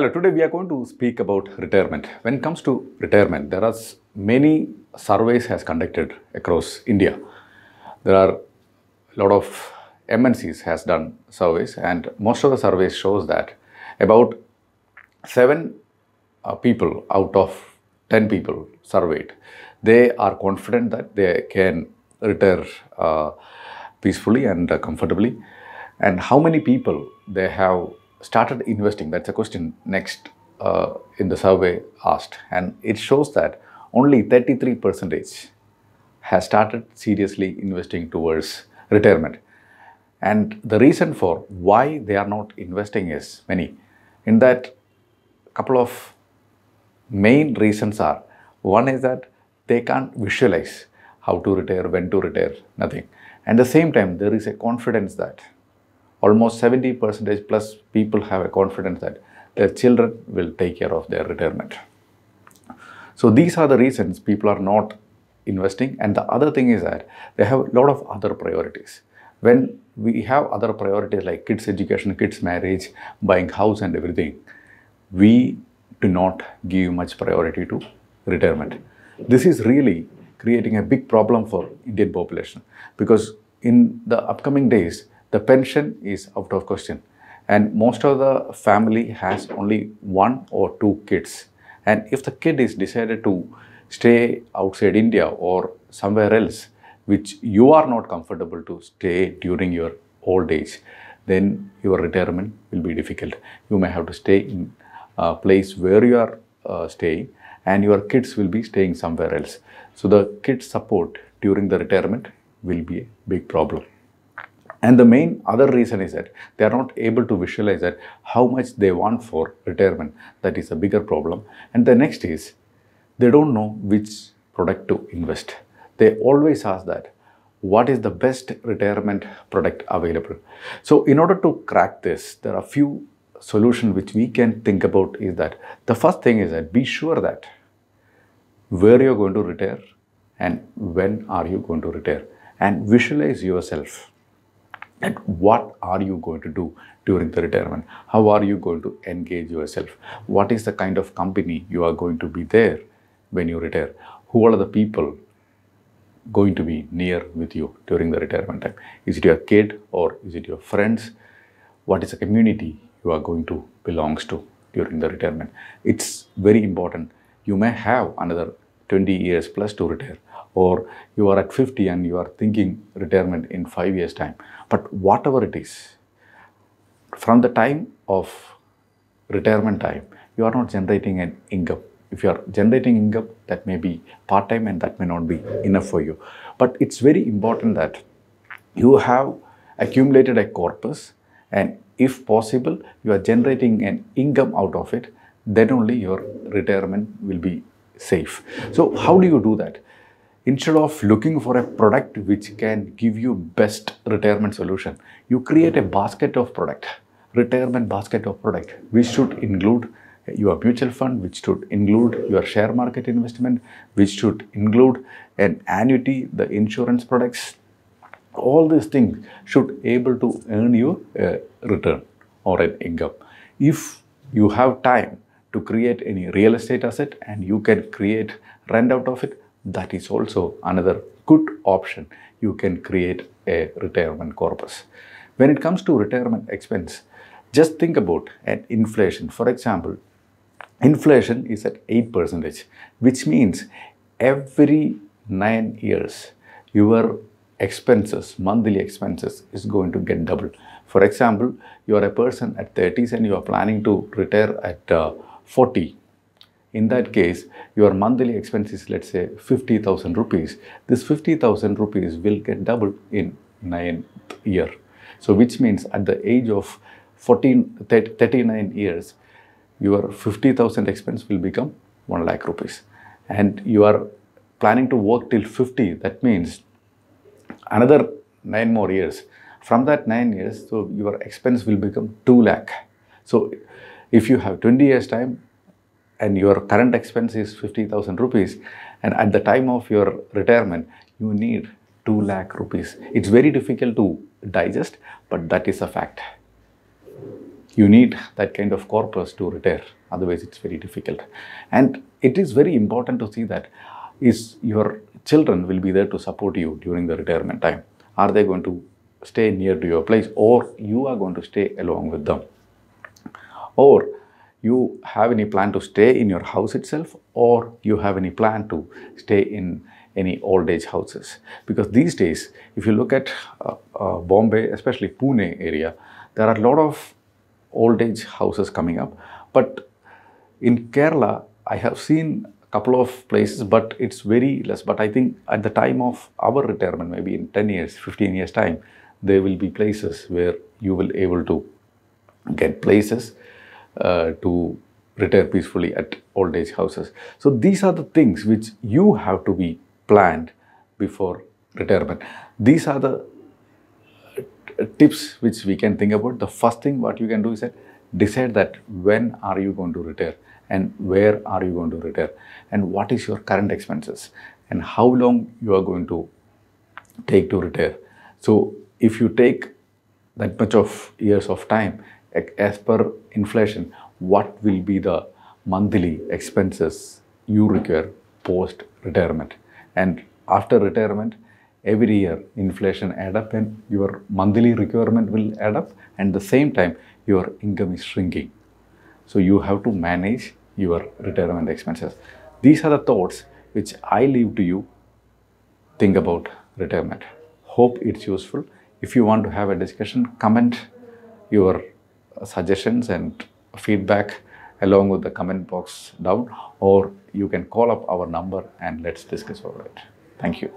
Hello, today we are going to speak about retirement. When it comes to retirement, there are many surveys has conducted across India. There are a lot of MNCs has done surveys and most of the surveys shows that about 7 uh, people out of 10 people surveyed, they are confident that they can retire uh, peacefully and uh, comfortably. And how many people they have started investing. That's a question next uh, in the survey asked. And it shows that only 33 percentage has started seriously investing towards retirement. And the reason for why they are not investing is many. In that, couple of main reasons are one is that they can't visualize how to retire, when to retire, nothing. And at the same time, there is a confidence that almost 70 percentage plus people have a confidence that their children will take care of their retirement. So these are the reasons people are not investing. And the other thing is that they have a lot of other priorities. When we have other priorities like kids' education, kids' marriage, buying house and everything, we do not give much priority to retirement. This is really creating a big problem for Indian population because in the upcoming days, the pension is out of question. And most of the family has only one or two kids. And if the kid is decided to stay outside India or somewhere else, which you are not comfortable to stay during your old age, then your retirement will be difficult. You may have to stay in a place where you are uh, staying and your kids will be staying somewhere else. So the kids' support during the retirement will be a big problem. And the main other reason is that they are not able to visualize that how much they want for retirement. That is a bigger problem. And the next is they don't know which product to invest. They always ask that what is the best retirement product available. So in order to crack this, there are few solutions which we can think about is that the first thing is that be sure that where you're going to retire and when are you going to retire and visualize yourself what are you going to do during the retirement? How are you going to engage yourself? What is the kind of company you are going to be there when you retire? Who are the people going to be near with you during the retirement time? Is it your kid or is it your friends? What is the community you are going to belongs to during the retirement? It's very important. You may have another 20 years plus to retire or you are at 50 and you are thinking retirement in 5 years time. But whatever it is, from the time of retirement time, you are not generating an income. If you are generating income, that may be part-time and that may not be enough for you. But it's very important that you have accumulated a corpus and if possible, you are generating an income out of it, then only your retirement will be safe. So how do you do that? Instead of looking for a product which can give you best retirement solution, you create a basket of product, retirement basket of product, which should include your mutual fund, which should include your share market investment, which should include an annuity, the insurance products. All these things should able to earn you a return or an income. If you have time, to create any real estate asset and you can create rent out of it, that is also another good option. You can create a retirement corpus. When it comes to retirement expense, just think about an inflation. For example, inflation is at 8%, which means every 9 years, your expenses, monthly expenses is going to get doubled. For example, you are a person at 30s and you are planning to retire at uh, 40. In that hmm. case, your monthly expense is let's say 50,000 rupees. This 50,000 rupees will get doubled in 9th year. So which means at the age of 14, 39 years, your 50,000 expense will become 1 lakh rupees. And you are planning to work till 50, that means another 9 more years. From that 9 years, so your expense will become 2 lakh. So if you have 20 years time and your current expense is 50,000 rupees and at the time of your retirement, you need 2 lakh rupees. It's very difficult to digest, but that is a fact. You need that kind of corpus to retire. Otherwise, it's very difficult. And it is very important to see that is your children will be there to support you during the retirement time. Are they going to stay near to your place or you are going to stay along with them? or you have any plan to stay in your house itself or you have any plan to stay in any old age houses because these days if you look at uh, uh, Bombay especially Pune area there are a lot of old age houses coming up but in Kerala I have seen a couple of places but it's very less but I think at the time of our retirement maybe in 10 years 15 years time there will be places where you will able to get places uh, to retire peacefully at old age houses. So these are the things which you have to be planned before retirement. These are the uh, tips which we can think about. The first thing what you can do is that decide that when are you going to retire and where are you going to retire and what is your current expenses and how long you are going to take to retire. So if you take that much of years of time, as per inflation, what will be the monthly expenses you require post retirement? And after retirement, every year inflation add up and your monthly requirement will add up and the same time your income is shrinking. So you have to manage your retirement expenses. These are the thoughts which I leave to you. Think about retirement. Hope it's useful. If you want to have a discussion, comment your suggestions and feedback along with the comment box down or you can call up our number and let's discuss over it. Thank you.